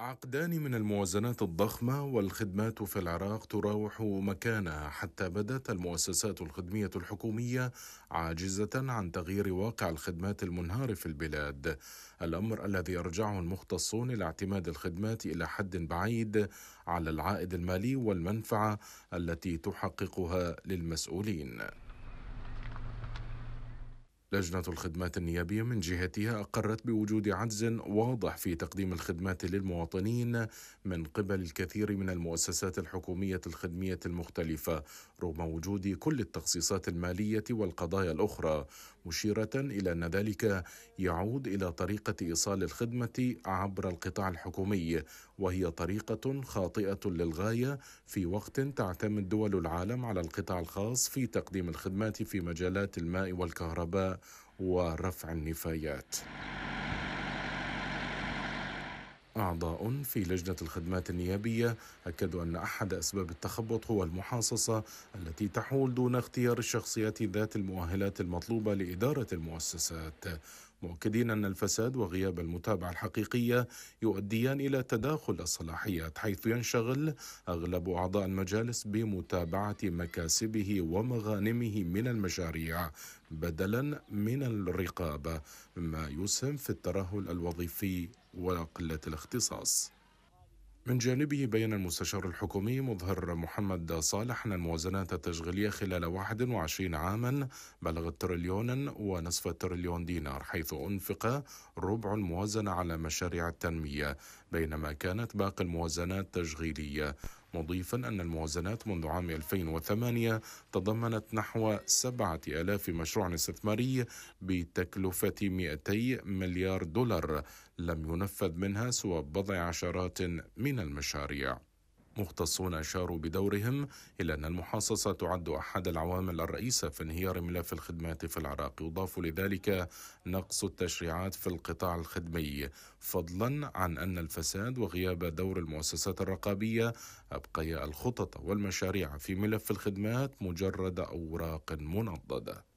عقدان من الموازنات الضخمة والخدمات في العراق تراوح مكانها حتى بدت المؤسسات الخدمية الحكومية عاجزة عن تغيير واقع الخدمات المنهار في البلاد، الأمر الذي يرجعه المختصون لاعتماد الخدمات إلى حد بعيد على العائد المالي والمنفعة التي تحققها للمسؤولين. لجنة الخدمات النيابية من جهتها أقرت بوجود عجز واضح في تقديم الخدمات للمواطنين من قبل الكثير من المؤسسات الحكومية الخدمية المختلفة رغم وجود كل التخصيصات المالية والقضايا الأخرى مشيرة إلى أن ذلك يعود إلى طريقة إيصال الخدمة عبر القطاع الحكومي وهي طريقة خاطئة للغاية في وقت تعتمد دول العالم على القطاع الخاص في تقديم الخدمات في مجالات الماء والكهرباء ورفع النفايات أعضاء في لجنة الخدمات النيابية أكدوا أن أحد أسباب التخبط هو المحاصصة التي تحول دون اختيار الشخصيات ذات المؤهلات المطلوبة لإدارة المؤسسات مؤكدين أن الفساد وغياب المتابعة الحقيقية يؤديان إلى تداخل الصلاحيات حيث ينشغل أغلب أعضاء المجالس بمتابعة مكاسبه ومغانمه من المشاريع بدلا من الرقابة مما يسهم في الترهل الوظيفي وقلة الاختصاص من جانبه بين المستشار الحكومي مظهر محمد صالح أن الموازنات التشغيلية خلال 21 عاما بلغت تريليونا ونصف تريليون دينار حيث أنفق ربع الموازنة على مشاريع التنمية بينما كانت باقي الموازنات تشغيلية مضيفا أن الموازنات منذ عام 2008 تضمنت نحو 7000 مشروع استثماري بتكلفة 200 مليار دولار لم ينفذ منها سوى بضع عشرات من المشاريع مختصون أشاروا بدورهم إلى أن المحاصصة تعد أحد العوامل الرئيسة في انهيار ملف الخدمات في العراق يضاف لذلك نقص التشريعات في القطاع الخدمي فضلا عن أن الفساد وغياب دور المؤسسات الرقابية أبقيا الخطط والمشاريع في ملف الخدمات مجرد أوراق منضدة